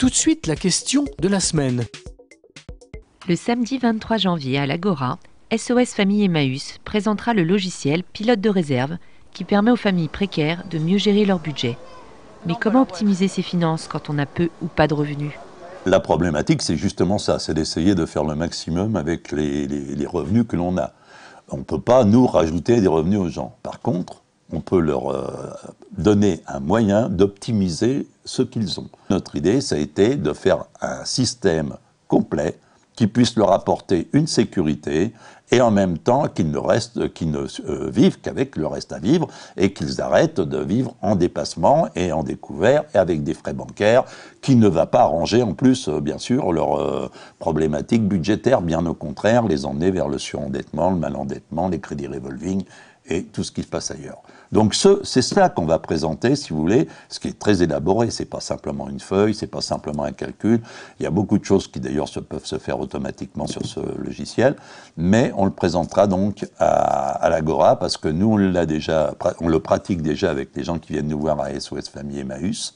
Tout de suite, la question de la semaine. Le samedi 23 janvier à l'Agora, SOS Famille Emmaüs présentera le logiciel Pilote de réserve qui permet aux familles précaires de mieux gérer leur budget. Mais comment optimiser ses finances quand on a peu ou pas de revenus La problématique, c'est justement ça, c'est d'essayer de faire le maximum avec les, les revenus que l'on a. On ne peut pas, nous, rajouter des revenus aux gens. Par contre, on peut leur euh, donner un moyen d'optimiser ce qu'ils ont. Notre idée, ça a été de faire un système complet qui puisse leur apporter une sécurité et en même temps qu'ils ne, qu'ils ne euh, vivent qu'avec le reste à vivre et qu'ils arrêtent de vivre en dépassement et en découvert et avec des frais bancaires qui ne va pas arranger en plus, euh, bien sûr, leurs problématiques budgétaires, bien au contraire, les emmener vers le surendettement, le malendettement, les crédits revolving, et tout ce qui se passe ailleurs. Donc c'est cela qu'on va présenter, si vous voulez, ce qui est très élaboré. ce n'est pas simplement une feuille, ce n'est pas simplement un calcul. Il y a beaucoup de choses qui d'ailleurs se, peuvent se faire automatiquement sur ce logiciel, mais on le présentera donc à, l'Agora parce que nous on on le pratique déjà avec les gens qui viennent nous voir à SOS Famille Emmaüs.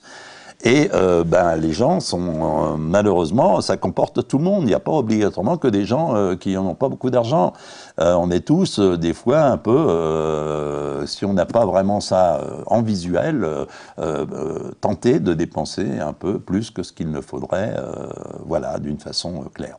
Et euh, ben, les gens sont, euh, malheureusement, ça comporte tout le monde. Il n'y a pas obligatoirement que des gens euh, qui n'ont pas beaucoup d'argent. on est tous, des fois, un peu, si on n'a pas vraiment ça en visuel, tenter de dépenser un peu plus que ce qu'il ne faudrait, voilà, d'une façon claire.